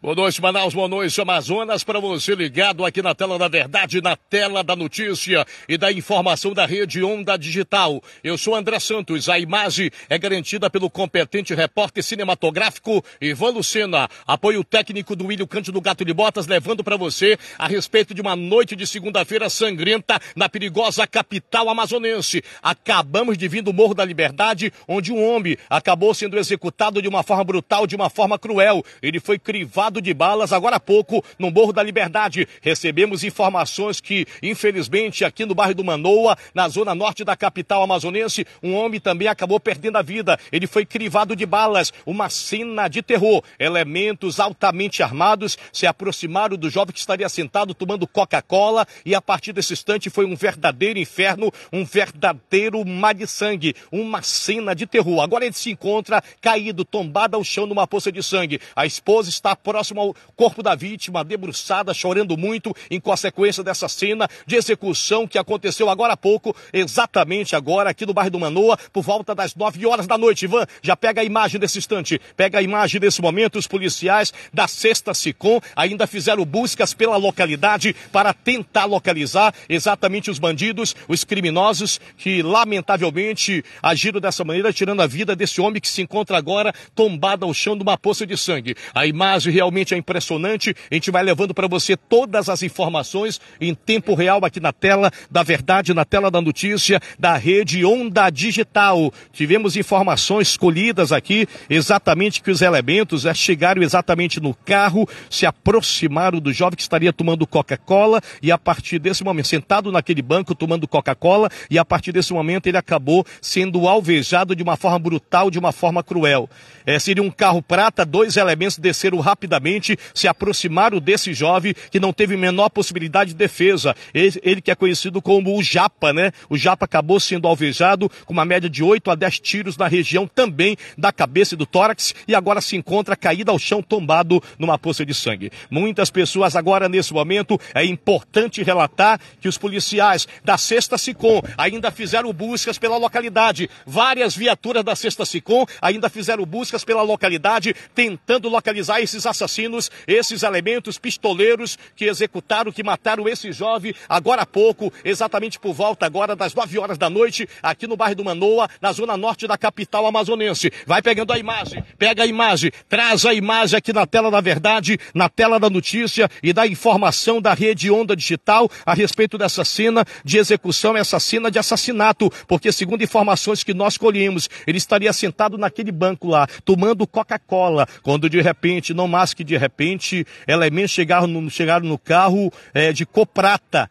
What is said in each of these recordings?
Boa noite, Manaus. Boa noite, Amazonas. Para você ligado aqui na tela da verdade, na tela da notícia e da informação da rede Onda Digital. Eu sou André Santos. A imagem é garantida pelo competente repórter cinematográfico Ivan Lucena. Apoio técnico do William Cândido Gato de Botas, levando para você a respeito de uma noite de segunda-feira sangrenta na perigosa capital amazonense. Acabamos de vir do Morro da Liberdade, onde um homem acabou sendo executado de uma forma brutal, de uma forma cruel. Ele foi crivado de balas agora há pouco no Morro da Liberdade. Recebemos informações que, infelizmente, aqui no bairro do Manoa, na zona norte da capital amazonense, um homem também acabou perdendo a vida. Ele foi crivado de balas. Uma cena de terror. Elementos altamente armados se aproximaram do jovem que estaria sentado tomando Coca-Cola e a partir desse instante foi um verdadeiro inferno, um verdadeiro mar de sangue, uma cena de terror. Agora ele se encontra caído, tombado ao chão numa poça de sangue. A esposa está próxima próximo ao corpo da vítima, debruçada, chorando muito, em consequência dessa cena de execução que aconteceu agora há pouco, exatamente agora, aqui no bairro do Manoa, por volta das 9 horas da noite. Ivan, já pega a imagem desse instante, pega a imagem desse momento. Os policiais da Sexta Sicom ainda fizeram buscas pela localidade para tentar localizar exatamente os bandidos, os criminosos que lamentavelmente agiram dessa maneira, tirando a vida desse homem que se encontra agora tombado ao chão de uma poça de sangue. A imagem realmente realmente é impressionante. A gente vai levando para você todas as informações em tempo real aqui na tela da verdade, na tela da notícia, da rede Onda Digital. Tivemos informações colhidas aqui, exatamente que os elementos é, chegaram exatamente no carro, se aproximaram do jovem que estaria tomando Coca-Cola e a partir desse momento, sentado naquele banco tomando Coca-Cola, e a partir desse momento ele acabou sendo alvejado de uma forma brutal, de uma forma cruel. É, seria um carro prata, dois elementos desceram rapidamente rapidamente se aproximaram desse jovem que não teve menor possibilidade de defesa. Ele, ele que é conhecido como o Japa, né? O Japa acabou sendo alvejado com uma média de 8 a 10 tiros na região também da cabeça e do tórax e agora se encontra caído ao chão, tombado numa poça de sangue. Muitas pessoas agora nesse momento é importante relatar que os policiais da Sexta Sicom ainda fizeram buscas pela localidade. Várias viaturas da Sexta Sicom ainda fizeram buscas pela localidade tentando localizar esses assassinos assassinos, esses elementos pistoleiros que executaram, que mataram esse jovem agora há pouco, exatamente por volta agora das 9 horas da noite, aqui no bairro do Manoa, na zona norte da capital amazonense. Vai pegando a imagem, pega a imagem, traz a imagem aqui na tela da verdade, na tela da notícia e da informação da rede Onda Digital a respeito dessa cena de execução, essa cena de assassinato, porque segundo informações que nós colhemos, ele estaria sentado naquele banco lá, tomando Coca-Cola, quando de repente, não mais que de repente elementos é chegaram no, chegaram no carro é, de coprata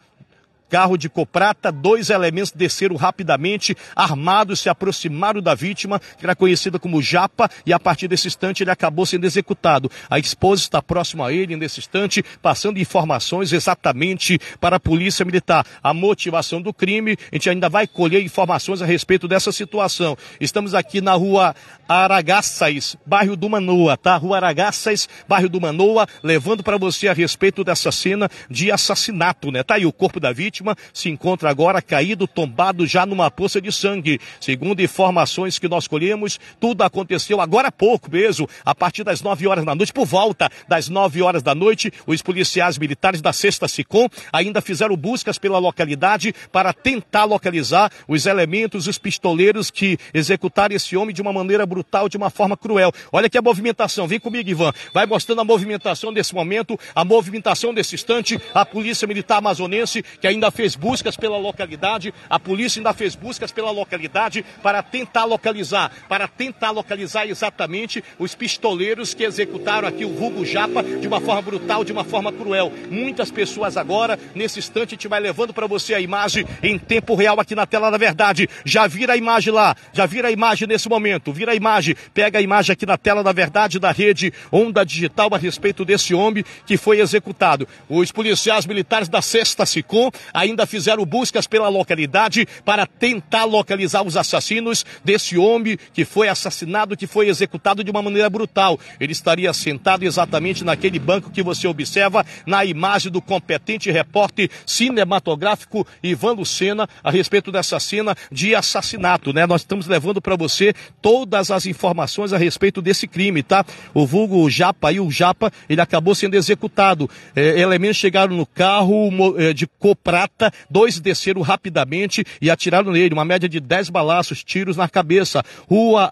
carro de Coprata, dois elementos desceram rapidamente, armados, se aproximaram da vítima, que era conhecida como Japa, e a partir desse instante ele acabou sendo executado. A esposa está próxima a ele nesse instante, passando informações exatamente para a Polícia Militar. A motivação do crime, a gente ainda vai colher informações a respeito dessa situação. Estamos aqui na rua Aragaças, bairro do Manoa, tá? Rua Aragaças, bairro do Manoa, levando para você a respeito dessa cena de assassinato, né? Tá aí o corpo da vítima vítima se encontra agora caído, tombado já numa poça de sangue. Segundo informações que nós colhemos, tudo aconteceu agora há pouco mesmo, a partir das 9 horas da noite, por volta das 9 horas da noite, os policiais militares da Sexta Sicom ainda fizeram buscas pela localidade para tentar localizar os elementos, os pistoleiros que executaram esse homem de uma maneira brutal, de uma forma cruel. Olha que a movimentação, vem comigo, Ivan. Vai mostrando a movimentação desse momento, a movimentação desse instante, a Polícia Militar Amazonense que ainda ainda fez buscas pela localidade, a polícia ainda fez buscas pela localidade para tentar localizar, para tentar localizar exatamente os pistoleiros que executaram aqui o vulgo japa de uma forma brutal, de uma forma cruel. Muitas pessoas agora, nesse instante, a gente vai levando para você a imagem em tempo real aqui na tela da verdade. Já vira a imagem lá, já vira a imagem nesse momento, vira a imagem, pega a imagem aqui na tela da verdade da rede Onda Digital a respeito desse homem que foi executado. Os policiais militares da Sexta Sicom ainda fizeram buscas pela localidade para tentar localizar os assassinos desse homem que foi assassinado, que foi executado de uma maneira brutal. Ele estaria sentado exatamente naquele banco que você observa na imagem do competente repórter cinematográfico Ivan Lucena a respeito dessa cena de assassinato, né? Nós estamos levando para você todas as informações a respeito desse crime, tá? O vulgo Japa e o Japa, ele acabou sendo executado. É, elementos chegaram no carro é, de cor dois desceram rapidamente e atiraram nele, uma média de 10 balaços, tiros na cabeça. Rua.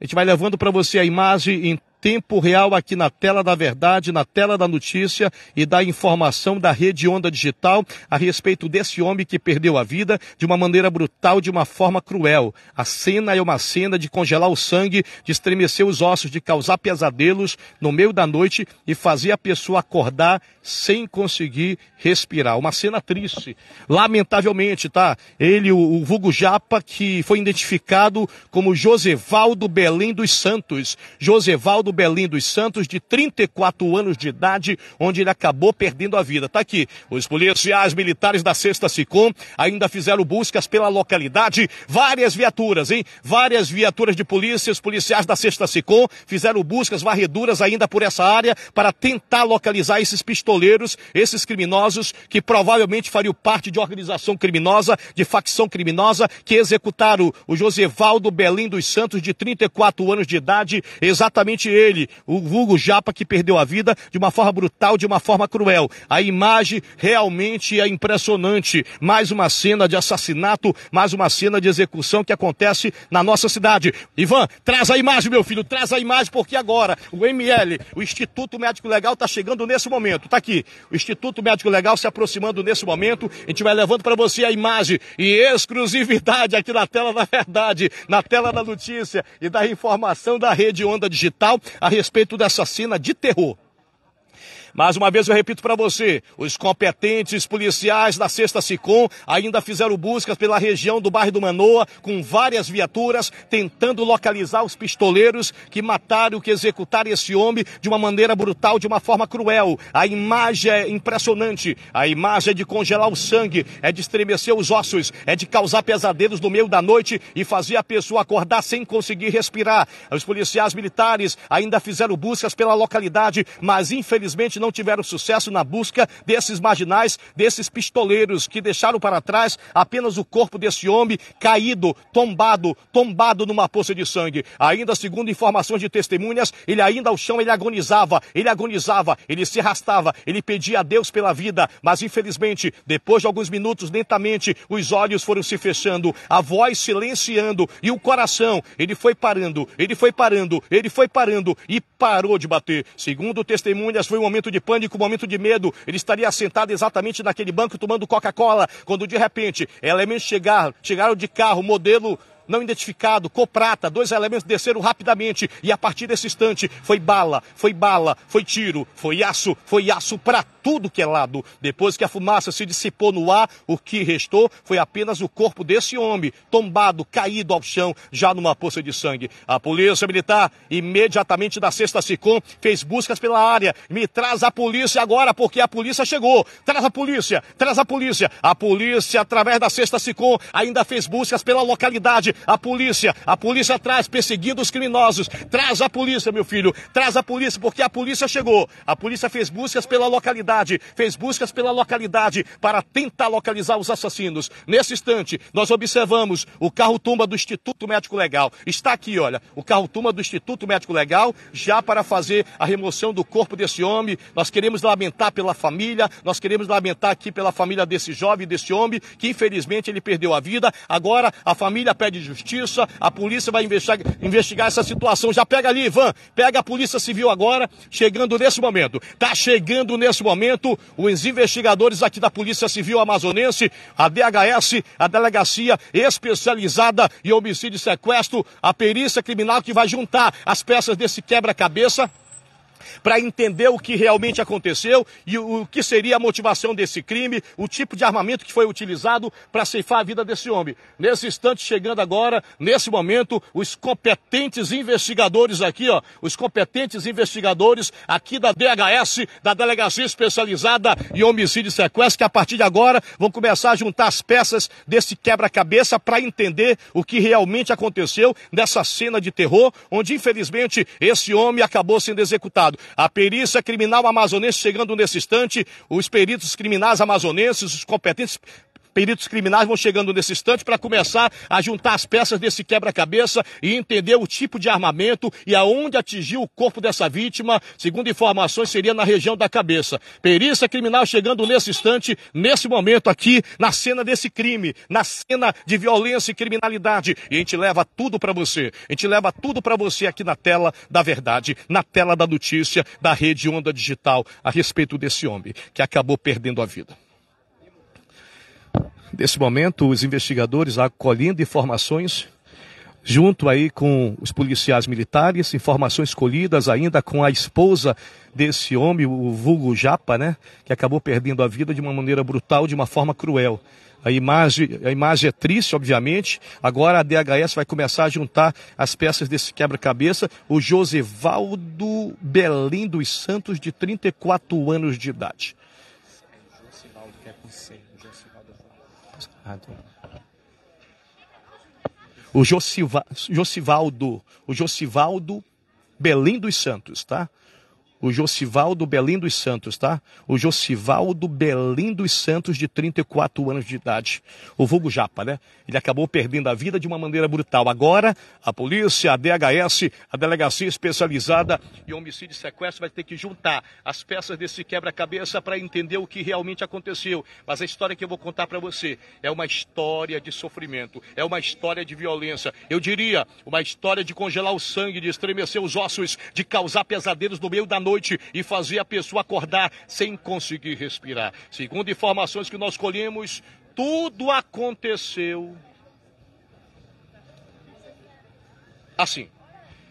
A gente vai levando para você a imagem em tempo real aqui na tela da verdade, na tela da notícia e da informação da rede Onda Digital a respeito desse homem que perdeu a vida de uma maneira brutal, de uma forma cruel. A cena é uma cena de congelar o sangue, de estremecer os ossos, de causar pesadelos no meio da noite e fazer a pessoa acordar sem conseguir respirar. Uma cena triste. Lamentavelmente, tá? Ele, o, o Japa, que foi identificado como Josevaldo Belém dos Santos. Josevaldo Belém dos Santos, de 34 anos de idade, onde ele acabou perdendo a vida. Tá aqui. Os policiais militares da Sexta Sicom ainda fizeram buscas pela localidade. Várias viaturas, hein? Várias viaturas de polícia, os policiais da Sexta Sicom fizeram buscas, varreduras ainda por essa área para tentar localizar esses pistoleiros pistoleiros, esses criminosos que provavelmente fariam parte de organização criminosa, de facção criminosa, que executaram o Josevaldo Belim dos Santos, de 34 anos de idade, exatamente ele, o vulgo Japa, que perdeu a vida de uma forma brutal, de uma forma cruel. A imagem realmente é impressionante. Mais uma cena de assassinato, mais uma cena de execução que acontece na nossa cidade. Ivan, traz a imagem, meu filho, traz a imagem, porque agora o ML, o Instituto Médico Legal, está chegando nesse momento. Está aqui aqui. O Instituto Médico Legal se aproximando nesse momento. A gente vai levando para você a imagem e exclusividade aqui na tela da verdade, na tela da notícia e da informação da rede Onda Digital a respeito dessa cena de terror. Mais uma vez eu repito para você, os competentes policiais da Sexta Sicom ainda fizeram buscas pela região do bairro do Manoa com várias viaturas tentando localizar os pistoleiros que mataram, que executaram esse homem de uma maneira brutal, de uma forma cruel. A imagem é impressionante, a imagem é de congelar o sangue, é de estremecer os ossos, é de causar pesadelos no meio da noite e fazer a pessoa acordar sem conseguir respirar. Os policiais militares ainda fizeram buscas pela localidade, mas infelizmente não não tiveram sucesso na busca desses marginais, desses pistoleiros que deixaram para trás apenas o corpo desse homem caído, tombado, tombado numa poça de sangue. Ainda segundo informações de testemunhas, ele ainda ao chão ele agonizava, ele agonizava, ele se arrastava, ele pedia a Deus pela vida, mas infelizmente, depois de alguns minutos lentamente, os olhos foram se fechando, a voz silenciando e o coração, ele foi parando, ele foi parando, ele foi parando e parou de bater. Segundo testemunhas, foi um momento de de pânico, momento de medo. Ele estaria sentado exatamente naquele banco tomando Coca-Cola, quando de repente elementos chegaram, chegaram de carro, modelo não identificado, coprata, dois elementos desceram rapidamente e a partir desse instante foi bala, foi bala, foi tiro, foi aço, foi aço para tudo que é lado. Depois que a fumaça se dissipou no ar, o que restou foi apenas o corpo desse homem, tombado, caído ao chão, já numa poça de sangue. A polícia militar, imediatamente da sexta SICOM, fez buscas pela área. Me traz a polícia agora, porque a polícia chegou. Traz a polícia, traz a polícia. A polícia, através da sexta SICOM, ainda fez buscas pela localidade a polícia, a polícia traz perseguindo os criminosos. Traz a polícia, meu filho, traz a polícia, porque a polícia chegou. A polícia fez buscas pela localidade, fez buscas pela localidade para tentar localizar os assassinos. Nesse instante, nós observamos o carro-tumba do Instituto Médico Legal. Está aqui, olha, o carro-tumba do Instituto Médico Legal, já para fazer a remoção do corpo desse homem. Nós queremos lamentar pela família, nós queremos lamentar aqui pela família desse jovem, desse homem, que infelizmente ele perdeu a vida. Agora a família pede Justiça, a polícia vai investigar, investigar essa situação. Já pega ali, Ivan, pega a Polícia Civil agora, chegando nesse momento. Tá chegando nesse momento os investigadores aqui da Polícia Civil Amazonense, a DHS, a Delegacia Especializada em Homicídio e Sequestro, a perícia criminal que vai juntar as peças desse quebra-cabeça para entender o que realmente aconteceu e o que seria a motivação desse crime, o tipo de armamento que foi utilizado para ceifar a vida desse homem. Nesse instante, chegando agora, nesse momento, os competentes investigadores aqui, ó, os competentes investigadores aqui da DHS, da Delegacia Especializada em Homicídio e Sequestro, que a partir de agora vão começar a juntar as peças desse quebra-cabeça para entender o que realmente aconteceu nessa cena de terror, onde infelizmente esse homem acabou sendo executado. A perícia criminal amazonense chegando nesse instante, os peritos criminais amazonenses, os competentes peritos criminais vão chegando nesse instante para começar a juntar as peças desse quebra-cabeça e entender o tipo de armamento e aonde atingiu o corpo dessa vítima, segundo informações, seria na região da cabeça. Perícia criminal chegando nesse instante, nesse momento aqui, na cena desse crime, na cena de violência e criminalidade. E a gente leva tudo para você. A gente leva tudo para você aqui na tela da verdade, na tela da notícia, da rede Onda Digital, a respeito desse homem que acabou perdendo a vida. Nesse momento, os investigadores acolhendo informações junto aí com os policiais militares, informações colhidas ainda com a esposa desse homem, o vulgo Japa, né, que acabou perdendo a vida de uma maneira brutal, de uma forma cruel. A imagem, a imagem é triste, obviamente. Agora a DHS vai começar a juntar as peças desse quebra-cabeça. O Valdo Belim dos Santos, de 34 anos de idade. Josevaldo, que é com errado. O Josiva, Josivaldo, o Josivaldo Belim dos Santos, tá? o Josival do Belim dos Santos, tá? O Josival do Belim dos Santos, de 34 anos de idade. O vulgo Japa, né? Ele acabou perdendo a vida de uma maneira brutal. Agora, a polícia, a DHS, a delegacia especializada em homicídio e sequestro vai ter que juntar as peças desse quebra-cabeça para entender o que realmente aconteceu. Mas a história que eu vou contar para você é uma história de sofrimento, é uma história de violência. Eu diria, uma história de congelar o sangue, de estremecer os ossos, de causar pesadelos no meio da noite noite e fazia a pessoa acordar sem conseguir respirar. Segundo informações que nós colhemos, tudo aconteceu assim.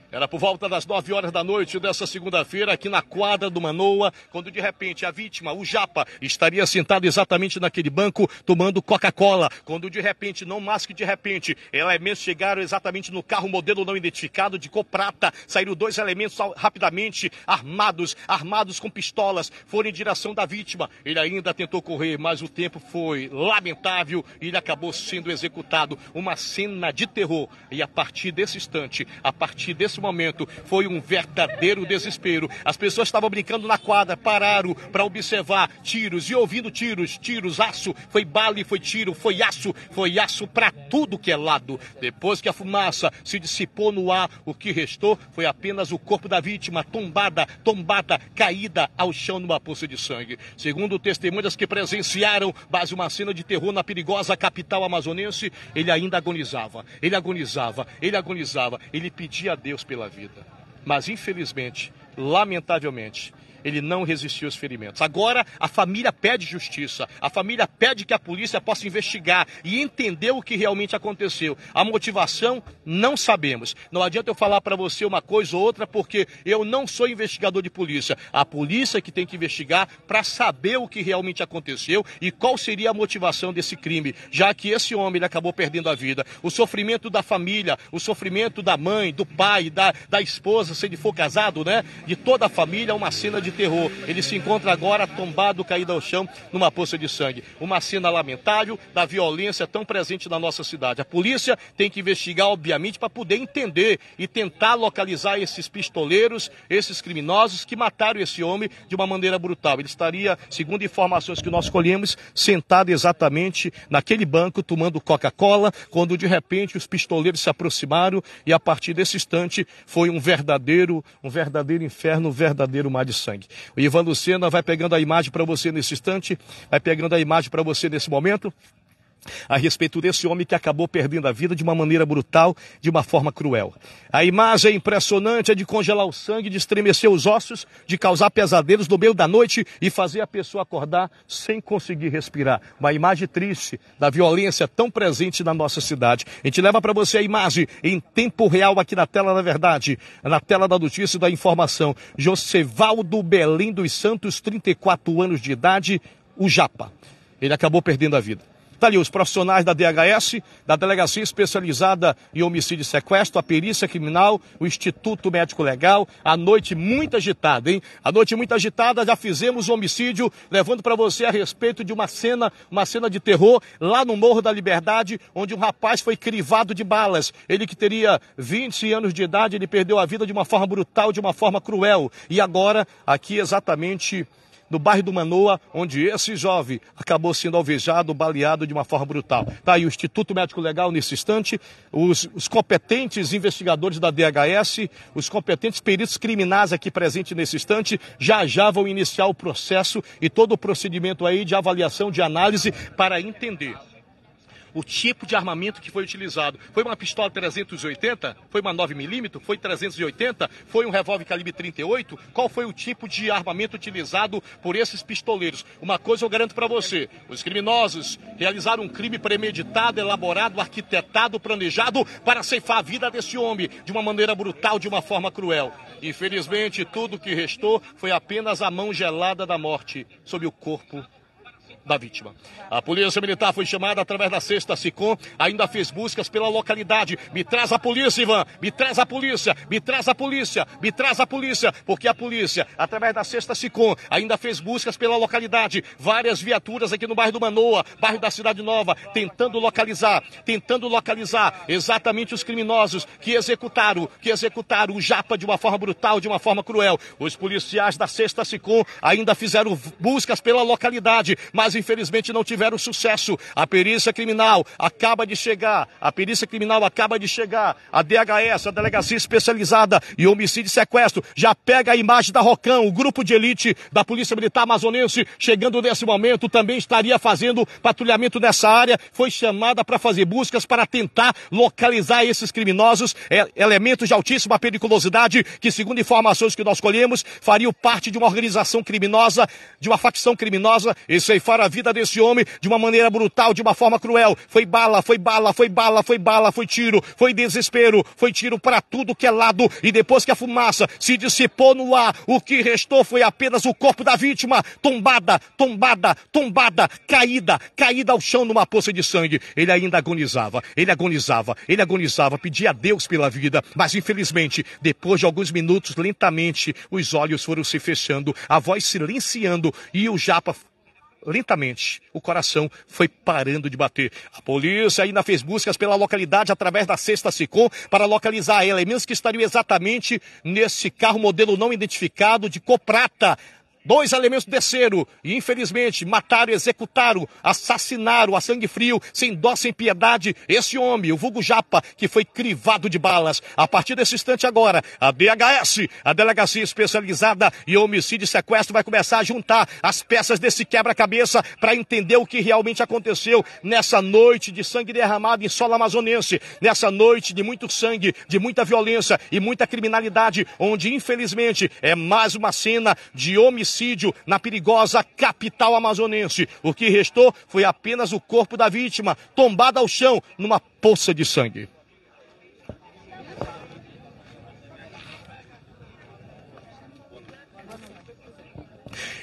Era por volta das 9 horas da noite dessa segunda-feira, aqui na quadra do Manoa, quando de repente a vítima, o Japa, estaria sentado exatamente naquele banco tomando Coca-Cola. Quando de repente, não mais que de repente, elementos é chegaram exatamente no carro modelo não identificado de cor prata. Saíram dois elementos rapidamente armados, armados com pistolas, foram em direção da vítima. Ele ainda tentou correr, mas o tempo foi lamentável e ele acabou sendo executado. Uma cena de terror. E a partir desse instante, a partir desse nesse momento foi um verdadeiro desespero. As pessoas estavam brincando na quadra, pararam para observar tiros e ouvindo tiros, tiros, aço, foi bala e foi tiro, foi aço, foi aço para tudo que é lado. Depois que a fumaça se dissipou no ar, o que restou foi apenas o corpo da vítima tombada, tombada, caída ao chão numa poça de sangue. Segundo testemunhas que presenciaram base uma cena de terror na perigosa capital amazonense, ele ainda agonizava, ele agonizava, ele agonizava, ele pedia a Deus pela vida. Mas, infelizmente, lamentavelmente, ele não resistiu aos ferimentos. Agora a família pede justiça, a família pede que a polícia possa investigar e entender o que realmente aconteceu. A motivação não sabemos. Não adianta eu falar para você uma coisa ou outra porque eu não sou investigador de polícia. A polícia é que tem que investigar para saber o que realmente aconteceu e qual seria a motivação desse crime, já que esse homem acabou perdendo a vida. O sofrimento da família, o sofrimento da mãe, do pai, da, da esposa, se ele for casado, né? De toda a família, é uma cena de enterrou. Ele se encontra agora tombado, caído ao chão, numa poça de sangue. Uma cena lamentável da violência tão presente na nossa cidade. A polícia tem que investigar, obviamente, para poder entender e tentar localizar esses pistoleiros, esses criminosos que mataram esse homem de uma maneira brutal. Ele estaria, segundo informações que nós colhemos, sentado exatamente naquele banco tomando Coca-Cola, quando de repente os pistoleiros se aproximaram e a partir desse instante foi um verdadeiro, um verdadeiro inferno, um verdadeiro mar de sangue sangue. O Ivan Lucena vai pegando a imagem para você nesse instante, vai pegando a imagem para você nesse momento a respeito desse homem que acabou perdendo a vida de uma maneira brutal, de uma forma cruel. A imagem impressionante é de congelar o sangue, de estremecer os ossos, de causar pesadelos no meio da noite e fazer a pessoa acordar sem conseguir respirar. Uma imagem triste da violência tão presente na nossa cidade. A gente leva para você a imagem em tempo real aqui na tela da verdade, na tela da notícia e da informação. Josevaldo Belim dos Santos, 34 anos de idade, o Japa. Ele acabou perdendo a vida. Está ali os profissionais da DHS, da Delegacia Especializada em Homicídio e Sequestro, a Perícia Criminal, o Instituto Médico Legal. A noite muito agitada, hein? A noite muito agitada, já fizemos o homicídio, levando para você a respeito de uma cena, uma cena de terror lá no Morro da Liberdade, onde um rapaz foi crivado de balas. Ele que teria 20 anos de idade, ele perdeu a vida de uma forma brutal, de uma forma cruel. E agora, aqui exatamente no bairro do Manoa, onde esse jovem acabou sendo alvejado, baleado de uma forma brutal. Está aí o Instituto Médico Legal nesse instante, os, os competentes investigadores da DHS, os competentes peritos criminais aqui presentes nesse instante, já já vão iniciar o processo e todo o procedimento aí de avaliação, de análise, para entender o tipo de armamento que foi utilizado. Foi uma pistola 380? Foi uma 9mm? Foi 380? Foi um revólver calibre 38? Qual foi o tipo de armamento utilizado por esses pistoleiros? Uma coisa eu garanto para você: os criminosos realizaram um crime premeditado, elaborado, arquitetado, planejado para ceifar a vida desse homem de uma maneira brutal, de uma forma cruel. Infelizmente, tudo que restou foi apenas a mão gelada da morte sobre o corpo da vítima. A polícia militar foi chamada através da sexta SICOM, ainda fez buscas pela localidade. Me traz a polícia, Ivan! Me traz a polícia! Me traz a polícia! Me traz a polícia! Porque a polícia, através da sexta SICOM, ainda fez buscas pela localidade. Várias viaturas aqui no bairro do Manoa, bairro da Cidade Nova, tentando localizar, tentando localizar exatamente os criminosos que executaram, que executaram o Japa de uma forma brutal, de uma forma cruel. Os policiais da sexta SICOM ainda fizeram buscas pela localidade, mas infelizmente não tiveram sucesso. A perícia criminal acaba de chegar, a perícia criminal acaba de chegar, a DHS, a Delegacia Especializada em Homicídio e Sequestro, já pega a imagem da Rocam, o grupo de elite da Polícia Militar Amazonense, chegando nesse momento, também estaria fazendo patrulhamento nessa área, foi chamada para fazer buscas para tentar localizar esses criminosos, é, elementos de altíssima periculosidade, que segundo informações que nós colhemos, fariam parte de uma organização criminosa, de uma facção criminosa, e ceifara vida desse homem de uma maneira brutal, de uma forma cruel. Foi bala, foi bala, foi bala, foi bala, foi tiro, foi desespero, foi tiro para tudo que é lado. E depois que a fumaça se dissipou no ar, o que restou foi apenas o corpo da vítima, tombada, tombada, tombada, caída, caída ao chão numa poça de sangue. Ele ainda agonizava, ele agonizava, ele agonizava, pedia a Deus pela vida, mas infelizmente, depois de alguns minutos, lentamente, os olhos foram se fechando, a voz silenciando e o japa lentamente, o coração foi parando de bater. A polícia ainda fez buscas pela localidade através da sexta SICOM para localizar elementos que estariam exatamente nesse carro modelo não identificado de Coprata, Dois elementos desceram e, infelizmente, mataram, executaram, assassinaram a sangue frio, sem dó, sem piedade, esse homem, o vulgo Japa, que foi crivado de balas. A partir desse instante agora, a DHS, a Delegacia Especializada em Homicídio e Sequestro, vai começar a juntar as peças desse quebra-cabeça para entender o que realmente aconteceu nessa noite de sangue derramado em solo amazonense, nessa noite de muito sangue, de muita violência e muita criminalidade, onde, infelizmente, é mais uma cena de homicídio homicídio na perigosa capital amazonense. O que restou foi apenas o corpo da vítima, tombado ao chão numa poça de sangue.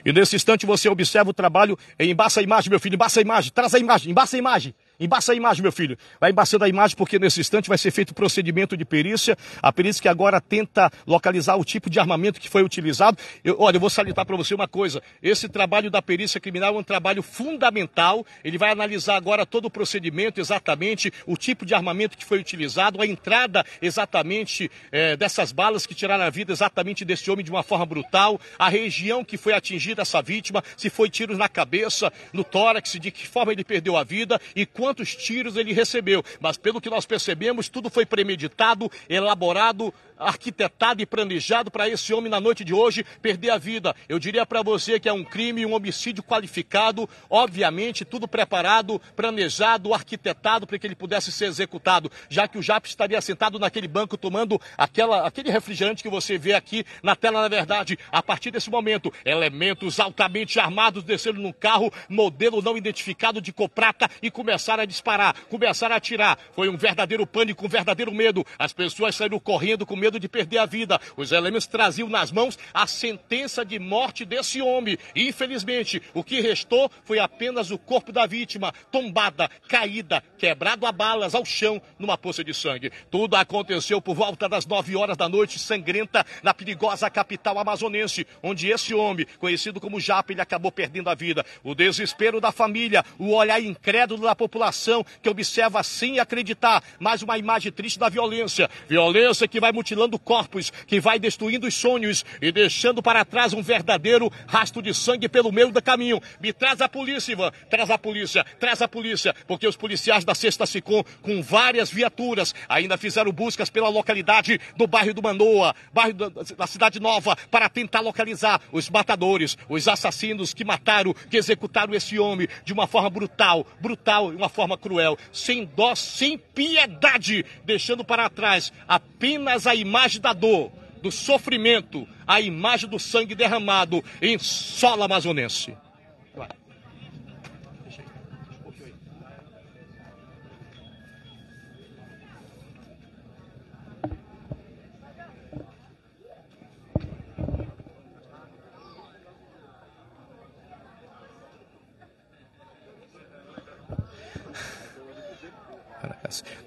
E nesse instante você observa o trabalho. Embaça a imagem, meu filho, embaça a imagem, traz a imagem, embaça a imagem. Embaça a imagem, meu filho. Vai embaçando a imagem porque nesse instante vai ser feito o procedimento de perícia. A perícia que agora tenta localizar o tipo de armamento que foi utilizado. Eu, olha, eu vou salientar para você uma coisa. Esse trabalho da perícia criminal é um trabalho fundamental. Ele vai analisar agora todo o procedimento, exatamente o tipo de armamento que foi utilizado, a entrada exatamente é, dessas balas que tiraram a vida exatamente desse homem de uma forma brutal, a região que foi atingida essa vítima, se foi tiros na cabeça, no tórax, de que forma ele perdeu a vida e qual quantos tiros ele recebeu, mas pelo que nós percebemos, tudo foi premeditado, elaborado, arquitetado e planejado para esse homem na noite de hoje perder a vida. Eu diria para você que é um crime, um homicídio qualificado, obviamente tudo preparado, planejado, arquitetado para que ele pudesse ser executado, já que o Jap estaria sentado naquele banco tomando aquela, aquele refrigerante que você vê aqui na tela, na verdade. A partir desse momento, elementos altamente armados desceram num carro, modelo não identificado de Coprata e começaram começaram a disparar, começaram a atirar. Foi um verdadeiro pânico, um verdadeiro medo. As pessoas saíram correndo com medo de perder a vida. Os elementos traziam nas mãos a sentença de morte desse homem. infelizmente, o que restou foi apenas o corpo da vítima, tombada, caída, quebrado a balas ao chão numa poça de sangue. Tudo aconteceu por volta das 9 horas da noite, sangrenta, na perigosa capital amazonense, onde esse homem, conhecido como Japa, ele acabou perdendo a vida. O desespero da família, o olhar incrédulo da população população que observa sem acreditar mais uma imagem triste da violência. Violência que vai mutilando corpos, que vai destruindo os sonhos e deixando para trás um verdadeiro rastro de sangue pelo meio do caminho. Me traz a polícia, Ivan. Traz a polícia, traz a polícia, porque os policiais da Sexta Sicom, com várias viaturas, ainda fizeram buscas pela localidade do bairro do Manoa, bairro da Cidade Nova, para tentar localizar os matadores, os assassinos que mataram, que executaram esse homem de uma forma brutal, brutal, uma forma cruel, sem dó, sem piedade, deixando para trás apenas a imagem da dor, do sofrimento, a imagem do sangue derramado em solo amazonense.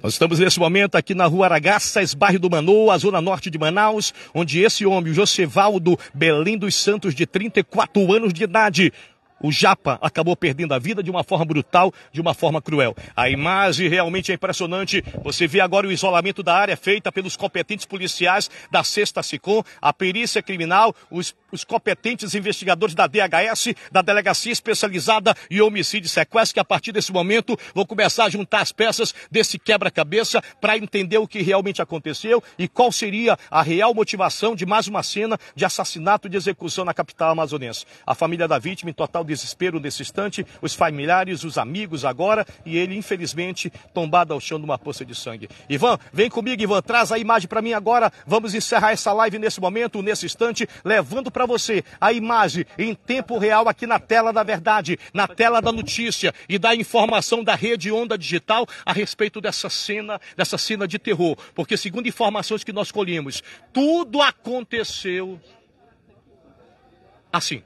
Nós estamos nesse momento aqui na rua Aragaças, bairro do Manoa, zona norte de Manaus, onde esse homem, o Josevaldo Belim dos Santos, de 34 anos de idade, o Japa acabou perdendo a vida de uma forma brutal, de uma forma cruel. A imagem realmente é impressionante. Você vê agora o isolamento da área feita pelos competentes policiais da Sexta Sicom, a perícia criminal, os, os competentes investigadores da DHS, da Delegacia Especializada em Homicídio e Sequestro, que a partir desse momento vão começar a juntar as peças desse quebra-cabeça para entender o que realmente aconteceu e qual seria a real motivação de mais uma cena de assassinato e de execução na capital amazonense. A família da vítima, em total desespero nesse instante, os familiares, os amigos agora, e ele, infelizmente, tombado ao chão numa poça de sangue. Ivan, vem comigo, Ivan, traz a imagem para mim agora. Vamos encerrar essa live nesse momento, nesse instante, levando para você a imagem em tempo real aqui na tela da verdade, na tela da notícia e da informação da rede Onda Digital a respeito dessa cena, dessa cena de terror. Porque, segundo informações que nós colhemos, tudo aconteceu assim.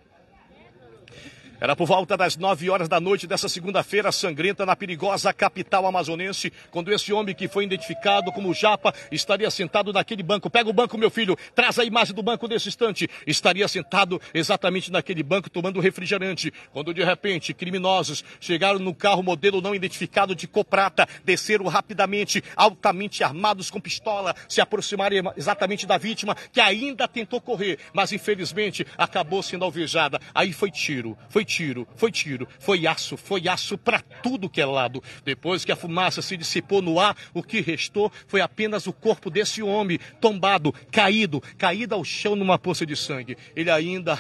Era por volta das 9 horas da noite dessa segunda-feira sangrenta na perigosa capital amazonense, quando esse homem que foi identificado como Japa estaria sentado naquele banco. Pega o banco, meu filho, traz a imagem do banco nesse instante. Estaria sentado exatamente naquele banco tomando refrigerante, quando de repente criminosos chegaram no carro modelo não identificado de Coprata, desceram rapidamente, altamente armados com pistola, se aproximaram exatamente da vítima que ainda tentou correr, mas infelizmente acabou sendo alvejada. Aí foi tiro, foi tiro tiro, foi tiro, foi aço, foi aço para tudo que é lado. Depois que a fumaça se dissipou no ar, o que restou foi apenas o corpo desse homem, tombado, caído, caído ao chão numa poça de sangue. Ele ainda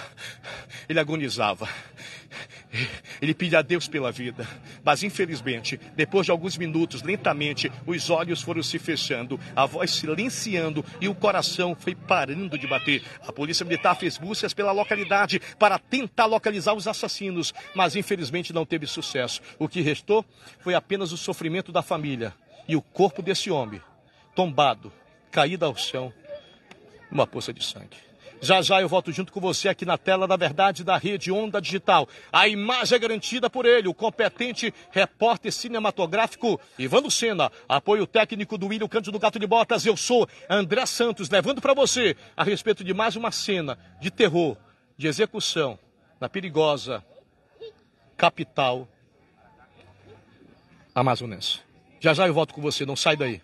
ele agonizava. Ele pede a Deus pela vida. Mas infelizmente, depois de alguns minutos, lentamente, os olhos foram se fechando, a voz silenciando e o coração foi parando de bater. A polícia militar fez buscas pela localidade para tentar localizar os assassinos, mas infelizmente não teve sucesso. O que restou foi apenas o sofrimento da família e o corpo desse homem, tombado, caído ao chão, numa poça de sangue. Já já eu volto junto com você aqui na tela da verdade da rede Onda Digital. A imagem é garantida por ele, o competente repórter cinematográfico Ivano Sena. Apoio técnico do William Cândido Gato de Botas. Eu sou André Santos, levando para você a respeito de mais uma cena de terror, de execução na perigosa capital amazonense. Já já eu volto com você, não sai daí.